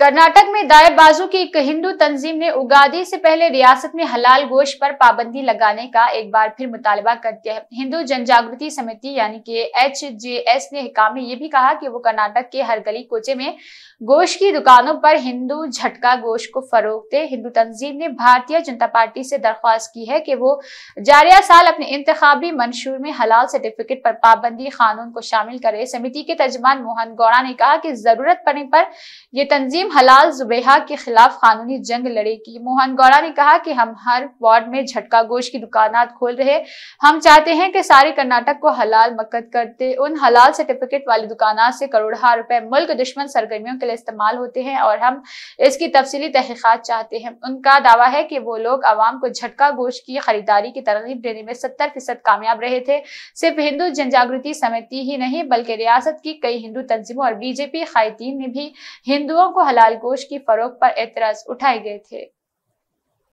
कर्नाटक में दायर बाजू की एक हिंदू तंजीम ने उगादी से पहले रियासत में हलाल गोश्त पर पाबंदी लगाने का एक बार फिर मुतालबा कर दिया है हिंदू जन जागृति समिति यानी कि एच जे एस ने हिकाम में यह भी कहा कि वो कर्नाटक के हर गली कोचे में गोश्त की दुकानों पर हिंदू झटका गोश्त को फरोग दे हिंदू तंजीम ने भारतीय जनता पार्टी से दरख्वास्त की है कि वो जारिया साल अपने इंतबी मंशूर में हलाल सर्टिफिकेट पर पाबंदी कानून को शामिल करे समिति के तर्जमान मोहन गौड़ा ने कहा कि जरूरत पड़ने पर यह तंजीम मुस्लिम हलाल जुबेहा के खिलाफ कानूनी जंग लड़ेगी मोहन गौड़ा ने कहा कि हम हर वार्ड में झटका गोश की दुकानात खोल रहे हम चाहते हैं कि सारे कर्नाटक को हलाल मकद करते उन हलाल सर्टिफिकेट वाली दुकानात से करोड़ा रुपए मुल्क दुश्मन सरगर्मियों के लिए इस्तेमाल होते हैं और हम इसकी तफसीली तहकीकत चाहते हैं उनका दावा है कि वो लोग आवाम को झटका गोश की खरीदारी की तरगीब देने में सत्तर फीसद कामयाब रहे थे सिर्फ हिंदू जनजागृति समिति ही नहीं बल्कि रियासत की कई हिंदू तंजीमों और बीजेपी खातन ने भी हिंदुओं को हलाल हलाल गोश्त की फरोख पर एतराज उठाए गए थे